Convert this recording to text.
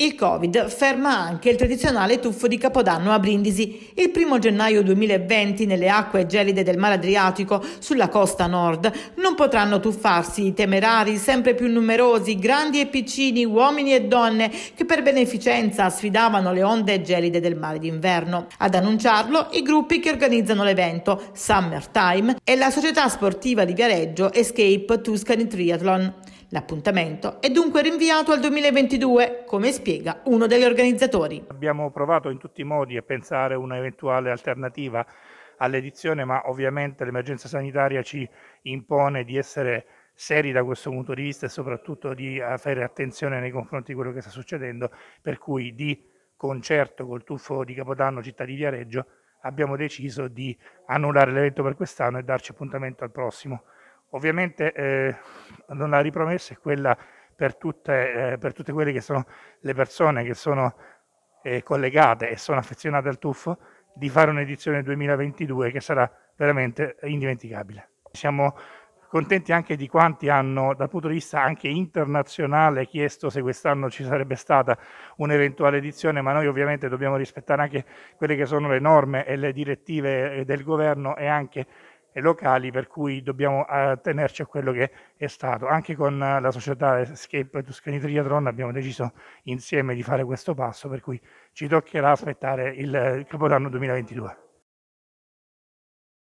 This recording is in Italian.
Il Covid ferma anche il tradizionale tuffo di Capodanno a Brindisi. Il 1 gennaio 2020 nelle acque gelide del mare Adriatico, sulla costa nord, non potranno tuffarsi i temerari sempre più numerosi, grandi e piccini, uomini e donne, che per beneficenza sfidavano le onde gelide del mare d'inverno. Ad annunciarlo i gruppi che organizzano l'evento, Summertime, e la società sportiva di Viareggio Escape Tuscany Triathlon. L'appuntamento è dunque rinviato al 2022, come spiega uno degli organizzatori. Abbiamo provato in tutti i modi a pensare a un'eventuale alternativa all'edizione, ma ovviamente l'emergenza sanitaria ci impone di essere seri da questo punto di vista e soprattutto di eh, fare attenzione nei confronti di quello che sta succedendo, per cui di concerto col tuffo di Capodanno città di Viareggio abbiamo deciso di annullare l'evento per quest'anno e darci appuntamento al prossimo. Ovviamente eh, una ripromessa è quella per tutte, eh, per tutte, quelle che sono le persone che sono eh, collegate e sono affezionate al tuffo di fare un'edizione 2022 che sarà veramente indimenticabile. Siamo contenti anche di quanti hanno, dal punto di vista anche internazionale, chiesto se quest'anno ci sarebbe stata un'eventuale edizione, ma noi ovviamente dobbiamo rispettare anche quelle che sono le norme e le direttive eh, del governo e anche e locali, per cui dobbiamo eh, attenerci a quello che è stato. Anche con eh, la società Escape Tuscany Triathlon abbiamo deciso insieme di fare questo passo, per cui ci toccherà aspettare il eh, Capodanno 2022.